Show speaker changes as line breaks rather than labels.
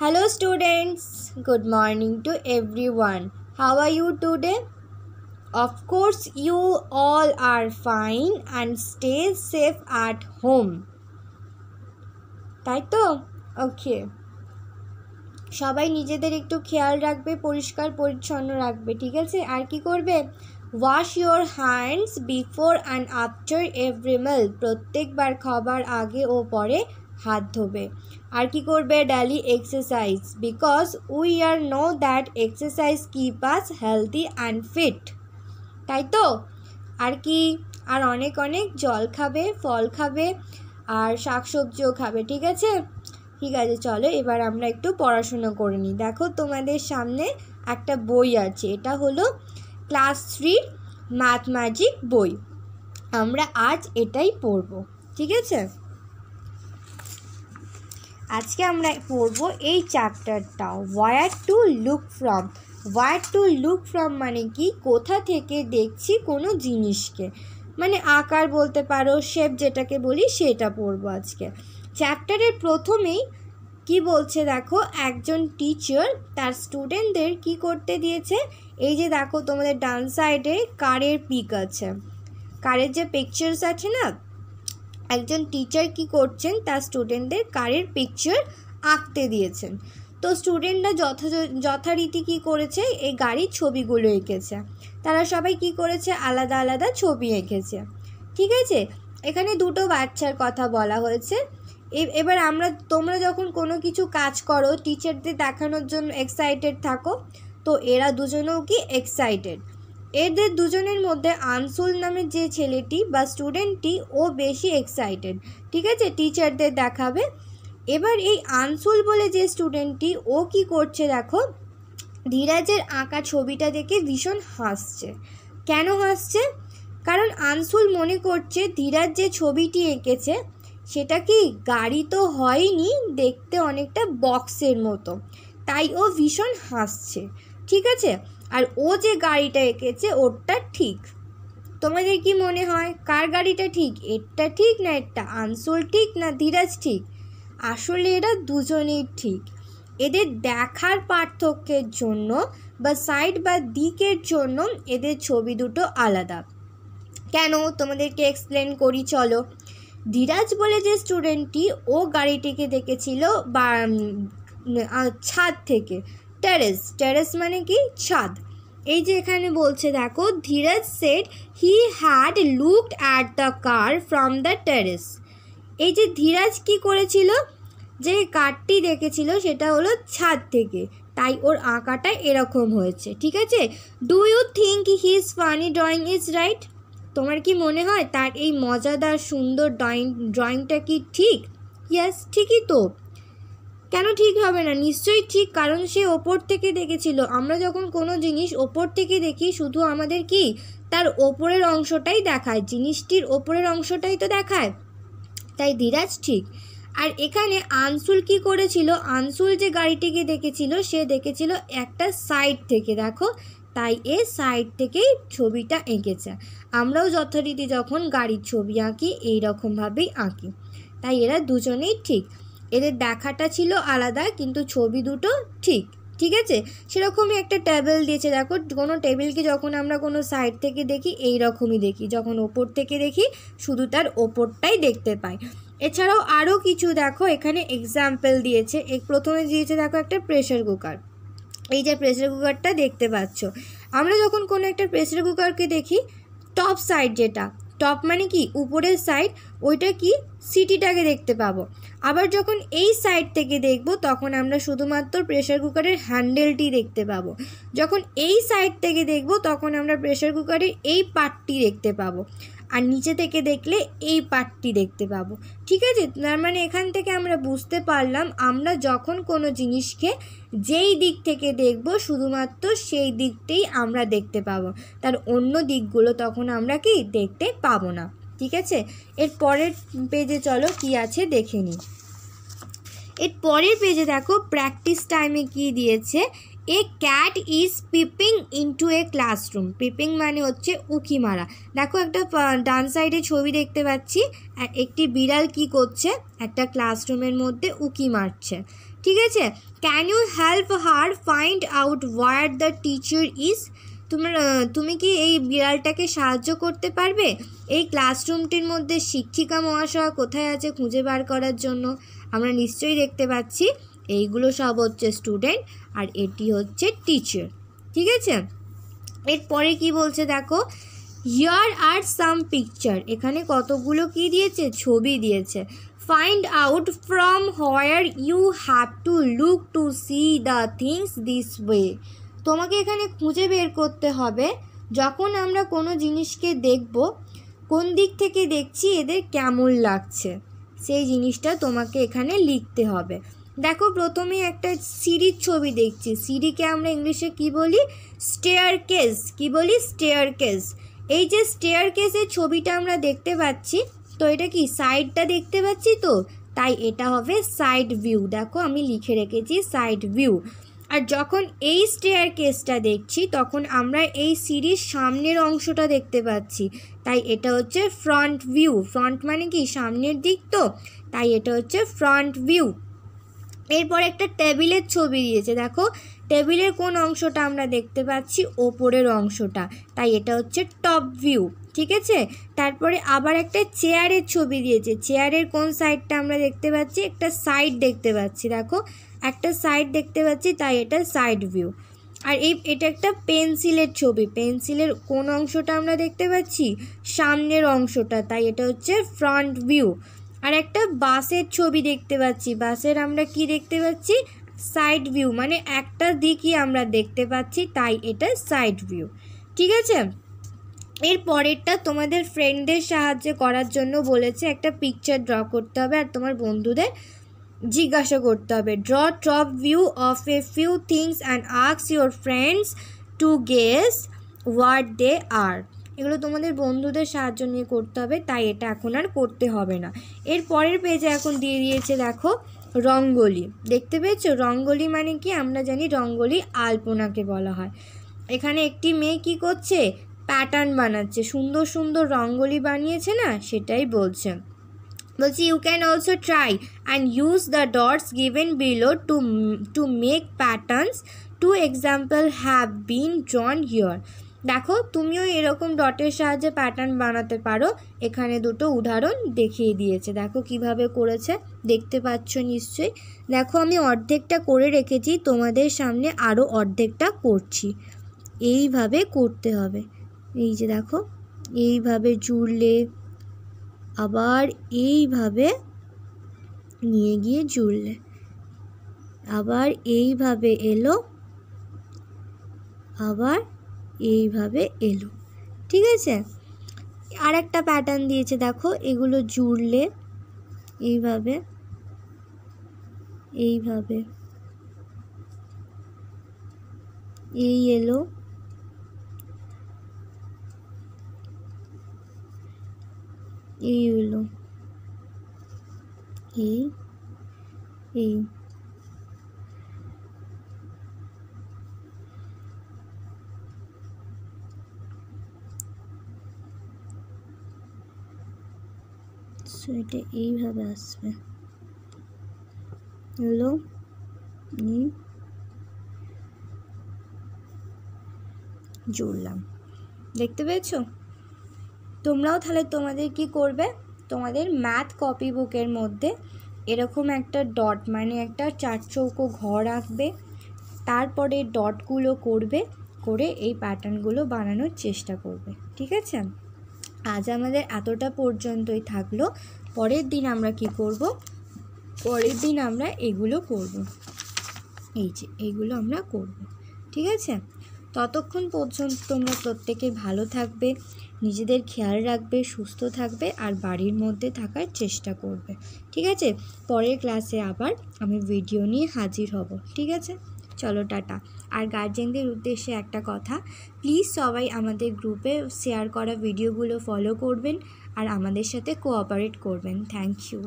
Hello students, good morning to everyone. How are you today? Of course you all are fine and stay safe at home. তাই তো ওকে সবাই নিজেদের একটু খেয়াল রাখবে পরিষ্কার পরিচ্ছন্ন রাখবে ঠিক আছে আর কি করবে wash your hands before and after every meal প্রত্যেকবার খাবার আগে ও পরে হাত ধোবে আর কি করবে daily exercise because we are know that exercise keep us healthy and fit তাই তো আর কি আর অনেক অনেক জল খাবে ফল খাবে আর শাকসবজিও খাবে ঠিক আছে ঠিক আছে চলো এবার আমরা একটু পড়াশুনো করে নিই দেখো তোমাদের সামনে একটা বই আছে এটা হলো ক্লাস থ্রির ম্যাথ ম্যাজিক বই আমরা আজ এটাই পড়ব ঠিক আছে আজকে আমরা পড়বো এই চ্যাপ্টারটাও where to look from where to look from মানে কি কোথা থেকে দেখছি কোনো জিনিসকে মানে আকার বলতে পারো শেপ যেটাকে বলি সেটা পড়বো আজকে চ্যাপ্টারের প্রথমেই কি বলছে দেখো একজন টিচার তার স্টুডেন্টদের কি করতে দিয়েছে এই যে দেখো তোমাদের ডান সাইডে কারের পিক আছে কারের যে পিকচার্স আছে না একজন টিচার কি করছেন তার স্টুডেন্টদের কারের পিকচার আঁকতে দিয়েছেন তো স্টুডেন্টরা যথা যথারীতি কী করেছে এই গাড়ির ছবিগুলো এঁকেছে তারা সবাই কি করেছে আলাদা আলাদা ছবি এঁকেছে ঠিক আছে এখানে দুটো বাচ্চার কথা বলা হয়েছে এবার আমরা তোমরা যখন কোনো কিছু কাজ করো টিচারদের দেখানোর জন্য এক্সাইটেড থাকো তো এরা দুজনেও কি এক্সাইটেড এদের দুজনের মধ্যে আনসুল নামের যে ছেলেটি বা স্টুডেন্টটি ও বেশি এক্সাইটেড ঠিক আছে টিচারদের দেখাবে এবার এই আনসুল বলে যে স্টুডেন্টটি ও কি করছে দেখো ধীরাজের আঁকা ছবিটা দেখে ভীষণ হাসছে কেন হাসছে কারণ আনসুল মনে করছে ধীরাজ যে ছবিটি এঁকেছে সেটা কি গাড়ি তো হয়নি দেখতে অনেকটা বক্সের মতো তাই ও ভীষণ হাসছে ঠিক আছে আর ও যে গাড়িটা এঁকেছে ওরটা ঠিক তোমাদের কি মনে হয় কার গাড়িটা ঠিক এরটা ঠিক না এরটা আনসোল ঠিক না ধীরাজ ঠিক আসলে এরা দুজনেই ঠিক এদের দেখার পার্থক্যের জন্য বা সাইড বা দিকের জন্য এদের ছবি দুটো আলাদা কেন তোমাদেরকে এক্সপ্লেন করি চলো ধীরাজ বলে যে স্টুডেন্টটি ও গাড়িটিকে দেখেছিল বা ছাদ থেকে টেরেস টেরেস মানে কি ছাদ এই যে এখানে বলছে দেখো Dhiraj said he had looked at the car from the terrace এই যে ধীরাজ কি করেছিল যে কারটি দেখেছিল সেটা হলো ছাদ থেকে তাই ওর আঁকাটা এরকম হয়েছে ঠিক আছে do you think his funny drawing is right তোমার কি মনে হয় তার এই মজাদার সুন্দর ড্রয়িং ড্রয়িংটা কি ঠিক ইয়াস ঠিকই তো কেন ঠিক হবে না নিশ্চয়ই ঠিক কারণ সে ওপর থেকে দেখেছিল আমরা যখন কোনো জিনিস ওপর থেকে দেখি শুধু আমাদের কি তার ওপরের অংশটাই দেখায় জিনিসটির ওপরের অংশটাই তো দেখায় তাই ধীরাজ ঠিক আর এখানে আনসুল কি করেছিল আনসুল যে গাড়িটিকে দেখেছিল সে দেখেছিল একটা সাইড থেকে দেখো তাই এ সাইড থেকেই ছবিটা এঁকেছে আমরাও যথারীতি যখন গাড়ির ছবি আঁকি এইরকমভাবেই আঁকি তাই এরা দুজনেই ঠিক এদের দেখাটা ছিল আলাদা কিন্তু ছবি দুটো ঠিক ঠিক আছে সেরকমই একটা টেবিল দিয়েছে দেখো কোনো টেবিলকে যখন আমরা কোনো সাইড থেকে দেখি এই রকমই দেখি যখন ওপর থেকে দেখি শুধু তার ওপরটাই দেখতে পাই এছাড়াও আরও কিছু দেখো এখানে এক্সাম্পল দিয়েছে প্রথমে দিয়েছে দেখো একটা প্রেশার কুকার এই যে প্রেসার কুকারটা দেখতে পাচ্ছ আমরা যখন কোনো একটা প্রেসার কুকারকে দেখি টপ সাইড যেটা টপ মানে কি উপরের সাইড ওইটা কি সিটিটাকে দেখতে পাবো আবার যখন এই সাইড থেকে দেখব তখন আমরা শুধুমাত্র প্রেশার কুকারের হ্যান্ডেলটি দেখতে পাবো যখন এই সাইড থেকে দেখব তখন আমরা প্রেশার কুকারের এই পার্টটি দেখতে পাবো আর নিচে থেকে দেখলে এই পার্টটি দেখতে পাবো ঠিক আছে তার মানে এখান থেকে আমরা বুঝতে পারলাম আমরা যখন কোনো জিনিসকে যেই দিক থেকে দেখব শুধুমাত্র সেই দিকটাই আমরা দেখতে পাবো তার অন্য দিকগুলো তখন আমরা কি দেখতে পাবো না ঠিক আছে এর পরের পেজে চলো কি আছে দেখে নিই এর পরের পেজে দেখো প্র্যাকটিস টাইমে কি দিয়েছে a cat is peeping into a classroom peeping মানে হচ্ছে উকি মারা দেখো একটা ডান সাইডে ছবি দেখতে পাচ্ছি একটি বিড়াল কি করছে একটা ক্লাসরুমের মধ্যে উকি মারছে ঠিক আছে can you help her find out where the teacher is তোমার তুমি কি এই বিড়ালটাকে সাহায্য করতে পারবে এই ক্লাসরুমটির মধ্যে শিক্ষিকা মহাশয়া কোথায় আছে খুঁজে বার করার জন্য আমরা নিশ্চয়ই দেখতে পাচ্ছি এইগুলো সব হচ্ছে স্টুডেন্ট আর এটি হচ্ছে টিচার ঠিক আছে এরপরে কি বলছে দেখো হিয়ার আর সাম পিকচার এখানে কতগুলো কি দিয়েছে ছবি দিয়েছে find out from where you have to look to see the things this way তোমাকে এখানে খুঁজে বের করতে হবে যখন আমরা কোনো জিনিসকে দেখব কোন দিক থেকে দেখছি এদের কেমন লাগছে সেই জিনিসটা তোমাকে এখানে লিখতে হবে দেখো প্রথমে একটা সিঁড়ির ছবি দেখছি সিঁড়িকে আমরা ইংলিশে কি বলি স্টেয়ার কেস কী বলি স্টেয়ার কেস এই যে স্টেয়ার কেসের ছবিটা আমরা দেখতে পাচ্ছি তো এটা কি সাইডটা দেখতে পাচ্ছি তো তাই এটা হবে সাইড ভিউ দেখো আমি লিখে রেখেছি সাইড ভিউ আর যখন এই স্টেয়ার কেসটা দেখছি তখন আমরা এই সিঁড়ির সামনের অংশটা দেখতে পাচ্ছি তাই এটা হচ্ছে ফ্রন্ট ভিউ ফ্রন্ট মানে কি সামনের দিক তো তাই এটা হচ্ছে ফ্রন্ট ভিউ এরপর একটা টেবিলের ছবি দিয়েছে দেখো টেবিলের কোন অংশটা আমরা দেখতে পাচ্ছি ওপরের অংশটা তাই এটা হচ্ছে টপ ভিউ ঠিক আছে তারপরে আবার একটা চেয়ারের ছবি দিয়েছে চেয়ারের কোন সাইডটা আমরা দেখতে পাচ্ছি একটা সাইড দেখতে পাচ্ছি দেখো একটা সাইড দেখতে পাচ্ছি তাই এটা সাইড ভিউ আর এই এটা একটা পেন্সিলের ছবি পেন্সিলের কোন অংশটা আমরা দেখতে পাচ্ছি সামনের অংশটা তাই এটা হচ্ছে ফ্রন্ট ভিউ আর একটা বাসের ছবি দেখতে পাচ্ছি বাসের আমরা কি দেখতে পাচ্ছি সাইড ভিউ মানে একটা দিকই আমরা দেখতে পাচ্ছি তাই এটা সাইড ভিউ ঠিক আছে এর পরেরটা তোমাদের ফ্রেন্ডদের সাহায্যে করার জন্য বলেছে একটা পিকচার ড্র করতে হবে আর তোমার বন্ধুদের জিজ্ঞাসা করতে হবে draw top view of a few things and আক্স your friends to guess what they are এগুলো তোমাদের বন্ধুদের সাহায্য নিয়ে করতে হবে তাই এটা এখন আর করতে হবে না এর পরের পেজে এখন দিয়ে দিয়েছে দেখো রঙ্গোলি দেখতে পেয়েছো রঙ্গোলি মানে কি আমরা জানি রঙ্গোলি আলপনাকে বলা হয় এখানে একটি মেয়ে কি করছে প্যাটার্ন বানাচ্ছে সুন্দর সুন্দর রঙ্গোলি বানিয়েছে না সেটাই বলছে বলছি you can also try and use the dots given below to to make patterns two example have been drawn here দেখো তুমিও এরকম ডটের সাহায্যে প্যাটার্ন বানাতে পারো এখানে দুটো উদাহরণ দেখিয়ে দিয়েছে দেখো কিভাবে করেছে দেখতে পাচ্ছ নিশ্চয়ই দেখো আমি অর্ধেকটা করে রেখেছি তোমাদের সামনে আরও অর্ধেকটা করছি এইভাবে করতে হবে এই যে দেখো এইভাবে জুড়লে আবার এইভাবে নিয়ে গিয়ে জুড়লে আবার এইভাবে এলো আবার এইভাবে এলো ঠিক আছে আর একটা প্যাটার্ন দিয়েছে দেখো এগুলো জুড়লে এইভাবে এইভাবে এই এলো এই এলো এই এই সো এটা এইভাবে আসবে হলো নি জুড়লাম দেখতে পেয়েছো তোমরাও তাহলে তোমাদের কি করবে তোমাদের ম্যাথ কপি বুকের মধ্যে এরকম একটা ডট মানে একটা চার চৌকো ঘর আঁকবে তারপরে ডটগুলো করবে করে এই প্যাটার্নগুলো বানানোর চেষ্টা করবে ঠিক আছে আজ আমাদের এতটা পর্যন্তই থাকলো পরের দিন আমরা কি করব পরের দিন আমরা এগুলো করব এই যে এগুলো আমরা করব ঠিক আছে ততক্ষণ পর্যন্ত তোমরা প্রত্যেকে ভালো থাকবে নিজেদের খেয়াল রাখবে সুস্থ থাকবে আর বাড়ির মধ্যে থাকার চেষ্টা করবে ঠিক আছে পরের ক্লাসে আবার আমি ভিডিও নিয়ে হাজির হব ঠিক আছে চলো টাটা আর গার্জেনদের উদ্দেশ্যে একটা কথা প্লিজ সবাই আমাদের গ্রুপে শেয়ার করা ভিডিওগুলো ফলো করবেন আর আমাদের সাথে কোঅপারেট করবেন থ্যাংক ইউ